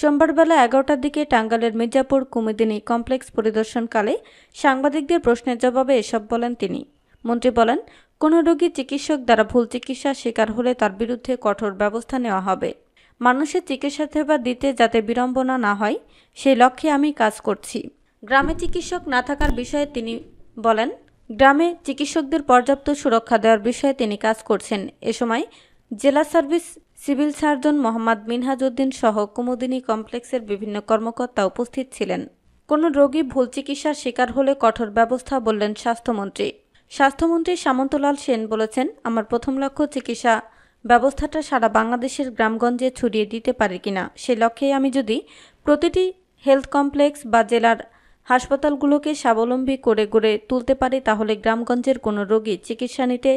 সোমবার বেলা এগারোটার দিকে টাঙ্গালের মির্জাপুর কুমিদিনী কমপ্লেক্স পরিদর্শনকালে সাংবাদিকদের প্রশ্নের জবাবে এসব বলেন তিনি মন্ত্রী বলেন কোনো রোগী চিকিৎসক দ্বারা ভুল চিকিৎসার শিকার হলে তার বিরুদ্ধে কঠোর ব্যবস্থা নেওয়া হবে মানুষের চিকিৎসা সেবা দিতে যাতে বিড়ম্বনা না হয় সেই লক্ষ্যে আমি কাজ করছি গ্রামে চিকিৎসক না থাকার বিষয়ে তিনি বলেন গ্রামে চিকিৎসকদের পর্যাপ্ত সুরক্ষা দেওয়ার বিষয়ে তিনি কাজ করছেন এ সময় জেলা service civil surgeon Mohammad Minhajuddin সহ কুমুদিনী কমপ্লেক্সের বিভিন্ন কর্মকর্তা উপস্থিত ছিলেন কোনো রোগী ভুল চিকিৎসার শিকার হলে কঠোর ব্যবস্থা বললেন স্বাস্থ্যমন্ত্রী স্বাস্থ্যমন্ত্রী সামন্তলাল সেন বলেছেন আমার প্রথম লক্ষ্য চিকিৎসা ব্যবস্থাটা সারা বাংলাদেশের গ্রামগঞ্জে ছড়িয়ে দিতে পারে কিনা সে লক্ষ্যে আমি যদি প্রতিটি হেলথ কমপ্লেক্স বা জেলার হাসপাতালগুলোকে স্বাবলম্বী করে গড়ে তুলতে পারি তাহলে গ্রামগঞ্জের কোনো রোগী চিকিৎসা নিতে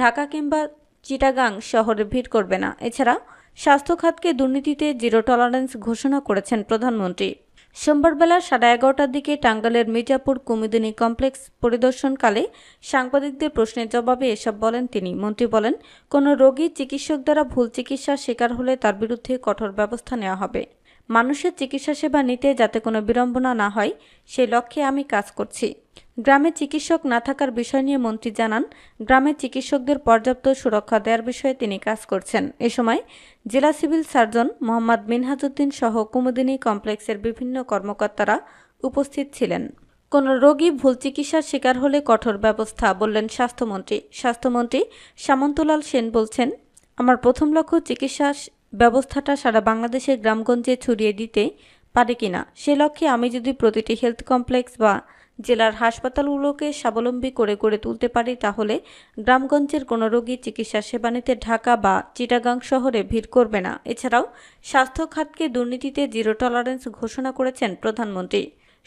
ঢাকা কিংবা চিটাগাং শহরে ভিড় করবে না এছাড়া স্বাস্থ্য খাতকে দুর্নীতিতে জিরো টলারেন্স ঘোষণা করেছেন প্রধানমন্ত্রী সোমবার বেলা সাড়ে এগারোটার দিকে টাঙ্গালের মির্জাপুর কুমিদিনী কমপ্লেক্স পরিদর্শনকালে সাংবাদিকদের প্রশ্নের জবাবে এসব বলেন তিনি মন্ত্রী বলেন কোনো রোগী চিকিৎসক দ্বারা ভুল চিকিৎসার শিকার হলে তার বিরুদ্ধে কঠোর ব্যবস্থা নেওয়া হবে মানুষের চিকিৎসা সেবা নিতে যাতে কোনো বিড়ম্বনা না হয় সে লক্ষ্যে আমি কাজ করছি গ্রামে চিকিৎসক না থাকার বিষয় নিয়ে মন্ত্রী জানান গ্রামে চিকিৎসকদের পর্যাপ্ত সুরক্ষা দেওয়ার বিষয়ে তিনি কাজ করছেন এ সময় জেলা সিভিল সার্জন মোহাম্মদ মিনহাজুদ্দিন সহ কুমুদিনী কমপ্লেক্সের বিভিন্ন কর্মকর্তারা উপস্থিত ছিলেন কোন রোগী ভুল চিকিৎসার শিকার হলে কঠোর ব্যবস্থা বললেন স্বাস্থ্যমন্ত্রী স্বাস্থ্যমন্ত্রী সামন্তলাল সেন বলছেন আমার প্রথম লক্ষ্য চিকিৎসা ব্যবস্থাটা সারা বাংলাদেশের গ্রামগঞ্জে ছড়িয়ে দিতে পারে কিনা সে লক্ষ্যে আমি যদি প্রতিটি হেলথ কমপ্লেক্স বা জেলার হাসপাতালগুলোকে স্বাবলম্বী করে গড়ে তুলতে পারি তাহলে গ্রামগঞ্জের কোনো রোগী চিকিৎসা সেবা নিতে ঢাকা বা চিটাগাং শহরে ভিড় করবে না এছাড়াও স্বাস্থ্য খাতকে দুর্নীতিতে জিরো টলারেন্স ঘোষণা করেছেন প্রধানমন্ত্রী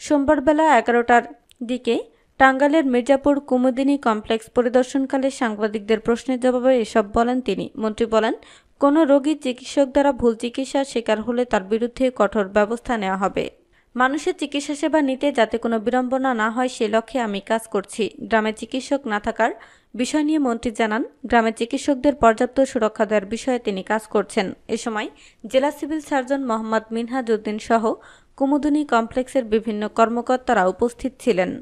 সোমবার বেলা এগারোটার দিকে টাঙ্গালের মির্জাপুর কুমুদিনী কমপ্লেক্স পরিদর্শনকালে সাংবাদিকদের প্রশ্নের জবাবে এসব বলেন তিনি মন্ত্রী বলেন কোনো রোগী চিকিৎসক দ্বারা ভুল চিকিৎসার শিকার হলে তার বিরুদ্ধে কঠোর ব্যবস্থা নেওয়া হবে মানুষের চিকিৎসা সেবা নিতে যাতে কোনো বিড়ম্বনা না হয় সে লক্ষ্যে আমি কাজ করছি গ্রামে চিকিৎসক না থাকার বিষয় নিয়ে মন্ত্রী জানান গ্রামে চিকিৎসকদের পর্যাপ্ত সুরক্ষা দেওয়ার বিষয়ে তিনি কাজ করছেন এ সময় জেলা সিভিল সার্জন মোহাম্মদ মিনহাজ উদ্দিন সহ কুমুদুনি কমপ্লেক্সের বিভিন্ন কর্মকর্তারা উপস্থিত ছিলেন